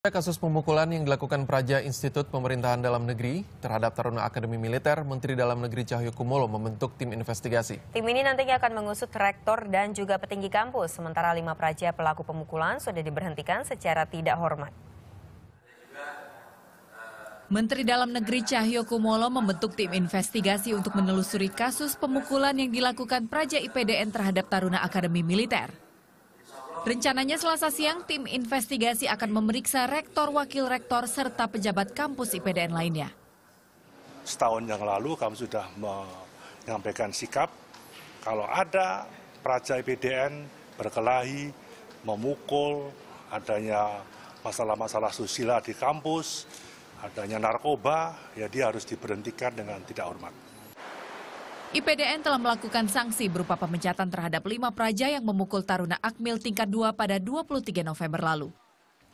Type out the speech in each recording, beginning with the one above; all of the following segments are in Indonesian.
Kasus pemukulan yang dilakukan Praja Institut Pemerintahan Dalam Negeri terhadap Taruna Akademi Militer, Menteri Dalam Negeri Cahyo Kumolo membentuk tim investigasi. Tim ini nantinya akan mengusut rektor dan juga petinggi kampus, sementara lima praja pelaku pemukulan sudah diberhentikan secara tidak hormat. Menteri Dalam Negeri Cahyo Kumolo membentuk tim investigasi untuk menelusuri kasus pemukulan yang dilakukan Praja IPDN terhadap Taruna Akademi Militer. Rencananya selasa siang, tim investigasi akan memeriksa rektor, wakil rektor, serta pejabat kampus IPDN lainnya. Setahun yang lalu kami sudah menyampaikan sikap, kalau ada praja IPDN berkelahi, memukul, adanya masalah-masalah susila di kampus, adanya narkoba, ya dia harus diberhentikan dengan tidak hormat. IPDN telah melakukan sanksi berupa pemecatan terhadap lima praja yang memukul Taruna Akmil tingkat 2 pada 23 November lalu.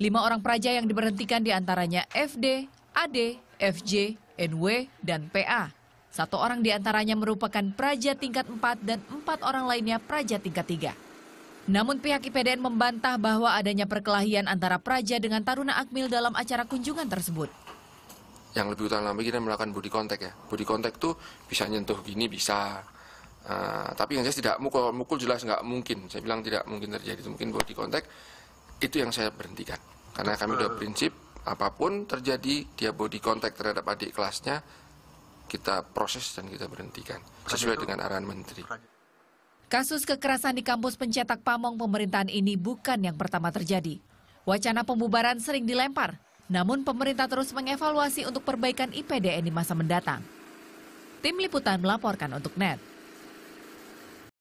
Lima orang praja yang diberhentikan diantaranya FD, AD, FJ, NW, dan PA. Satu orang diantaranya merupakan praja tingkat 4 dan empat orang lainnya praja tingkat 3. Namun pihak IPDN membantah bahwa adanya perkelahian antara praja dengan Taruna Akmil dalam acara kunjungan tersebut yang lebih utama lagi kita melakukan body contact ya body contact tuh bisa nyentuh gini bisa uh, tapi yang jelas tidak mukul mukul jelas nggak mungkin saya bilang tidak mungkin terjadi itu mungkin body contact itu yang saya berhentikan karena kami sudah prinsip apapun terjadi dia body contact terhadap adik kelasnya kita proses dan kita berhentikan sesuai dengan arahan menteri. Kasus kekerasan di kampus pencetak pamong pemerintahan ini bukan yang pertama terjadi. Wacana pembubaran sering dilempar, namun pemerintah terus mengevaluasi untuk perbaikan IPDN di masa mendatang. Tim Liputan melaporkan untuk NET.